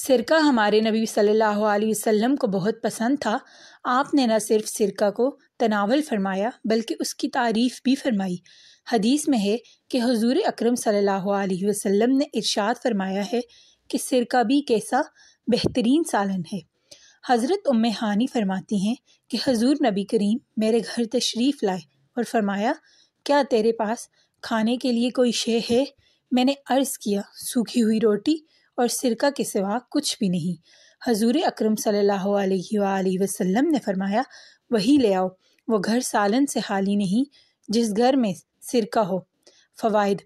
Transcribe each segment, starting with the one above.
सिरका हमारे नबी सल्लल्लाहु अलैहि वसल्लम को बहुत पसंद था आपने न सिर्फ सिरका को तनावल फरमाया बल्कि उसकी तारीफ़ भी फरमाई हदीस में है कि हजूर अक्रम सल्लल्लाहु अलैहि वसल्लम ने इरशाद फरमाया है कि सिरका भी कैसा बेहतरीन सालन है हज़रत उम हानी फरमाती हैं कि हजूर नबी करीम मेरे घर तशरीफ़ लाए और फरमाया क्या तेरे पास खाने के लिए कोई शे है मैंने अर्ज़ किया सूखी हुई रोटी और सिरका के सिवा कुछ भी नहीं हजूर अक्रम सल्लल्लाहु वसल्लम ने फरमाया वही ले आओ वो घर सालन से खाली नहीं जिस घर में सिरका हो फ़वाद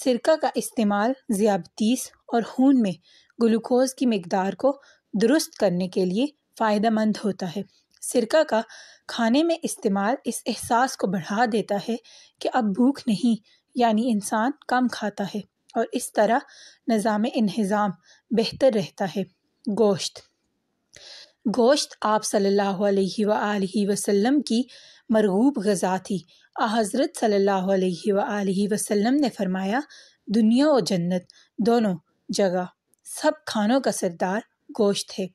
सिरका का इस्तेमाल ज़ियाबतीस और खून में ग्लूकोज की मकदार को दुरुस्त करने के लिए फ़ायदा मंद होता है सिरका का खाने में इस्तेमाल इस एहसास को बढ़ा देता है कि अब भूख नहीं यानी इंसान कम खाता है और इस तरह निज़ाम इन्हज़ाम बेहतर रहता है गोश्त गोश्त आप सल्लल्लाहु अलैहि व वसल्लम की मरगूब गज़ा थी हज़रत सल्लल्लाहु अलैहि व वसल्लम ने फरमाया दुनिया और जन्नत दोनों जगह सब खानों का सरदार गोश्त है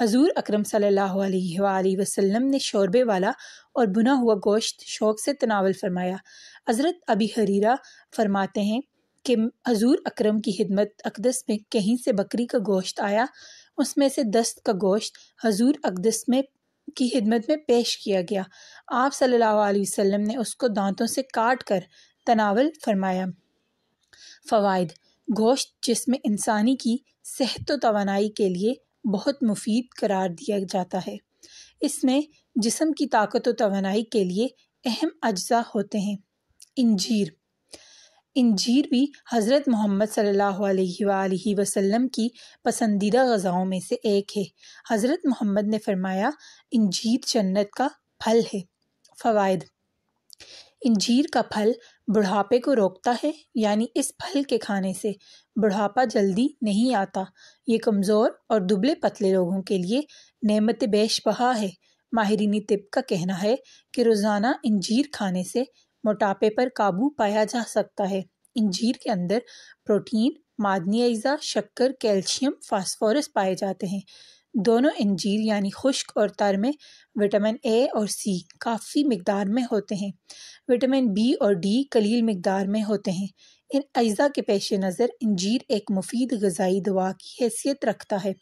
हजूर अक्रम सल्लल्लाहु अलैहि वसल्लम ने शोरबे वाला और बुना हुआ गोश्त शौक से तनावल फरमाया हज़रत अबी हरीरा फरमाते हैं कि हजूर अक्रम की खिदमत अकदस में कहीं से बकरी का गोश्त आया उसमें से दस्त का गोश्त हजूर अकदस में की खिदमत में पेश किया गया आप सल्लल्लाहु अलैहि वसल्लम ने उसको दांतों से काट कर तनावल फरमाया फ़वाद गोश्त जिसमें इंसानी की सेहत व तोानाई के लिए बहुत मुफीद करार दिया जाता है इसमें जिसम की ताकत व तोानाई के लिए अहम अज्जा होते हैं इंजीर इंजीर भी हज़रत मोहम्मद सल्लल्लाहु अलैहि वसल्लम की पसंदीदा गज़ाओं में से एक है हज़रत मोहम्मद ने फरमाया इंजीर जन्नत का फल है फ़वाद इंजीर का फल बुढ़ापे को रोकता है यानी इस फल के खाने से बुढ़ापा जल्दी नहीं आता ये कमज़ोर और दुबले पतले लोगों के लिए नमत बेश बहा है माहरीनी तिब का कहना है कि रोज़ाना इंजीर खाने से मोटापे पर काबू पाया जा सकता है इंजीर के अंदर प्रोटीन मादनी अज़ा शक्कर कैल्शियम फास्फोरस पाए जाते हैं दोनों इंजीर यानी खुश्क और तर में विटामिन ए और सी काफ़ी मकदार में होते हैं विटामिन बी और डी कलील मकदार में होते हैं इन अज़ा के पेश नज़र इंजीर एक मुफीद गजाई दवा की हैसियत रखता है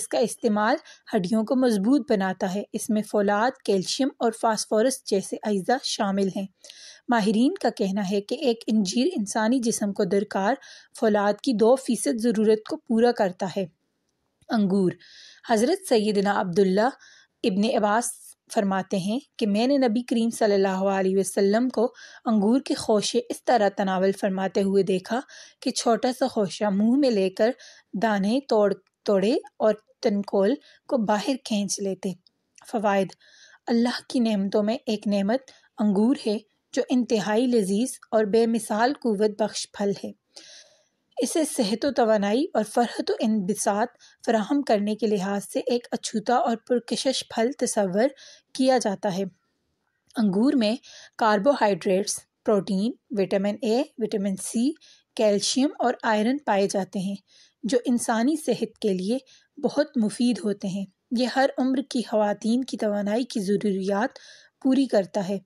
इसका इस्तेमाल हड्डियों को मजबूत बनाता है इसमें फ़ौलाद कैल्शियम और फास्फोरस जैसे अज्जा शामिल हैं माहरीन का कहना है कि एक इंजीर इंसानी जिसम को दरकार फौलाद की दो फ़ीसद ज़रूरत को पूरा करता है अंगूर हज़रत सैदना अब्दुल्ला इबन अब्बास फरमाते हैं कि मैंने नबी करीम सल्लल्लाहु अलैहि वसल्लम को अंगूर के खोशे इस तरह तनावल फरमाते हुए देखा कि छोटा सा खोशा मुंह में लेकर दाने तोड़ तोड़े और तनकोल को बाहर खींच लेते फ़वाद अल्लाह की नेमतों में एक नेमत अंगूर है जो इंतहाई लजीज और बेमिसाल क़वत बख्श फल है इसे सेहत व तोानाई और फ़रहत व इनबसात फराहम करने के लिहाज से एक अछूता और पुरकश फल तस्वर किया जाता है अंगूर में carbohydrates protein vitamin A vitamin C calcium और आयरन पाए जाते हैं जो इंसानी सेहत के लिए बहुत मुफीद होते हैं ये हर उम्र की खातन की तोानाई की ज़रूरियात पूरी करता है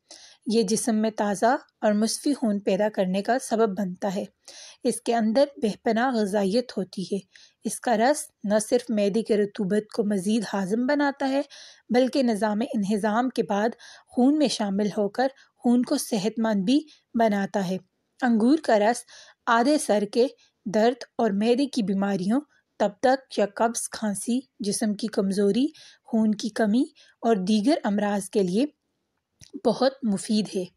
ये जिसम में ताज़ा और मुस्फी खून पैदा करने का सबब बनता है इसके अंदर बेपना गजाइत होती है इसका रस न सिर्फ मैदे के रतूबत को मज़ीद हाजम बनाता है बल्कि निज़ाम इन्हज़ाम के बाद खून में शामिल होकर खून को सेहतमंद भी बनाता है अंगूर का रस आधे सर के दर्द और मैदे की बीमारियों तब तक या कब्ज़ खांसी जिसम की कमज़ोरी खून की कमी और दीगर अमराज के लिए बहुत मुफ़ीद है